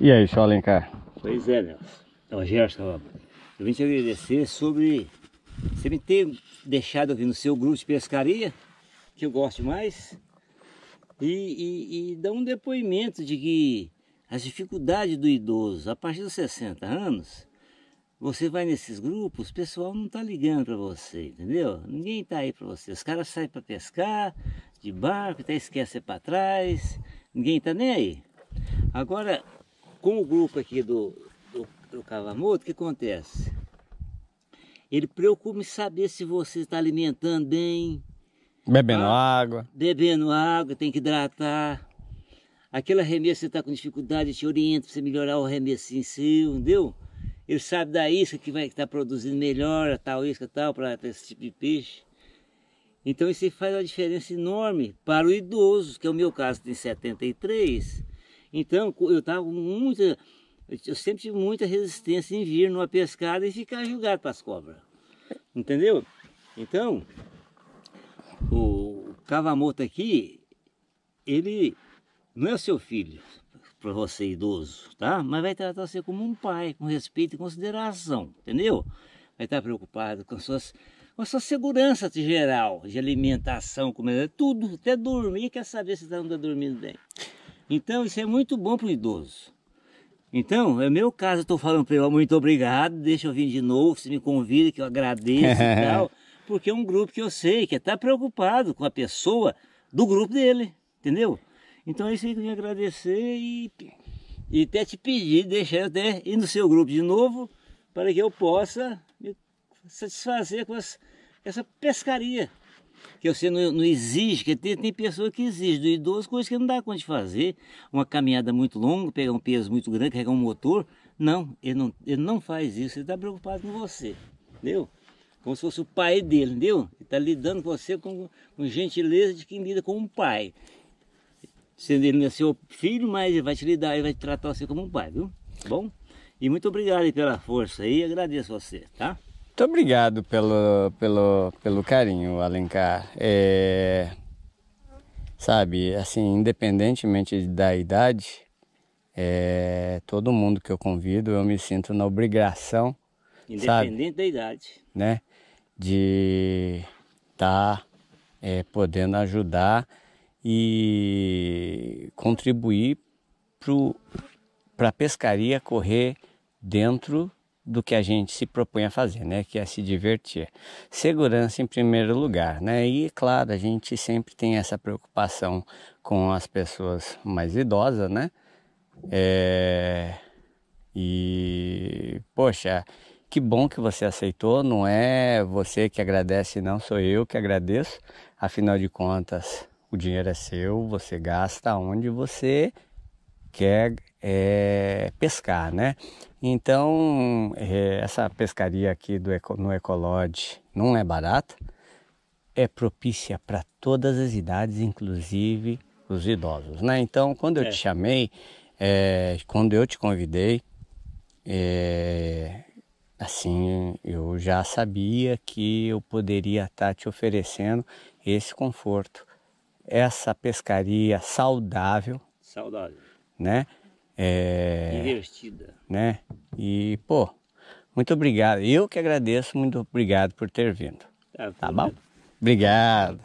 E aí, só Alencar? Pois é, Nelson. Então, Gerson, eu vim te agradecer sobre você me ter deixado aqui no seu grupo de pescaria, que eu gosto mais, e, e, e dar um depoimento de que as dificuldades do idoso a partir dos 60 anos, você vai nesses grupos, o pessoal não está ligando para você, entendeu? Ninguém está aí para você. Os caras saem para pescar de barco, até esquecem para trás, ninguém está nem aí. Agora, com o grupo aqui do, do, do Cavamoto, o que acontece? Ele preocupa em saber se você está alimentando bem. Bebendo tá? água. Bebendo água, tem que hidratar. Aquele remessa que você está com dificuldade, te orienta para você melhorar o remessinho em si, entendeu? Ele sabe da isca que vai estar tá produzindo melhor, tal isca tal, para esse tipo de peixe. Então isso faz uma diferença enorme para o idoso, que é o meu caso, tem 73. Então eu tava com muita. Eu sempre tive muita resistência em vir numa pescada e ficar julgado para as cobras. Entendeu? Então, o Cavamoto aqui, ele não é seu filho, para você idoso, tá? Mas vai tratar você como um pai, com respeito e consideração, entendeu? Vai estar tá preocupado com suas com a sua segurança de geral, de alimentação, comida, tudo, até dormir, quer saber se está tá dormindo bem. Então isso é muito bom para o idoso. Então, é meu caso, estou falando para ele, muito obrigado, deixa eu vir de novo, se me convida, que eu agradeço e tal. Porque é um grupo que eu sei que está é preocupado com a pessoa do grupo dele, entendeu? Então é isso aí que eu vim agradecer e, e até te pedir, deixar eu até ir no seu grupo de novo, para que eu possa me satisfazer com as, essa pescaria que você não, não exige, que tem, tem pessoa que exige do idoso coisas que não dá conta de fazer, uma caminhada muito longa, pegar um peso muito grande, carregar um motor. Não, ele não, ele não faz isso, ele está preocupado com você, entendeu? Como se fosse o pai dele, entendeu? Ele está lidando com você com, com gentileza de quem lida com um pai. Sendo ele é seu filho, mas ele vai te lidar, ele vai te tratar você como um pai, viu? Tá bom? E muito obrigado pela força aí, agradeço a você, tá? Muito obrigado pelo, pelo, pelo carinho, Alencar. É, sabe, assim, independentemente da idade, é, todo mundo que eu convido, eu me sinto na obrigação. Independente sabe, da idade. Né? De estar tá, é, podendo ajudar e contribuir para a pescaria correr dentro do que a gente se propõe a fazer, né? Que é se divertir. Segurança em primeiro lugar, né? E claro, a gente sempre tem essa preocupação com as pessoas mais idosas, né? É... E poxa, que bom que você aceitou. Não é você que agradece, não sou eu que agradeço. Afinal de contas, o dinheiro é seu, você gasta onde você quer é, pescar, né? Então, é, essa pescaria aqui do, no Ecolodge não é barata, é propícia para todas as idades, inclusive os idosos, né? Então, quando eu é. te chamei, é, quando eu te convidei, é, assim, eu já sabia que eu poderia estar tá te oferecendo esse conforto, essa pescaria saudável. Saudável né? É, Divertida. Né? E, pô, muito obrigado. Eu que agradeço, muito obrigado por ter vindo. Tá, tá bom? Obrigado.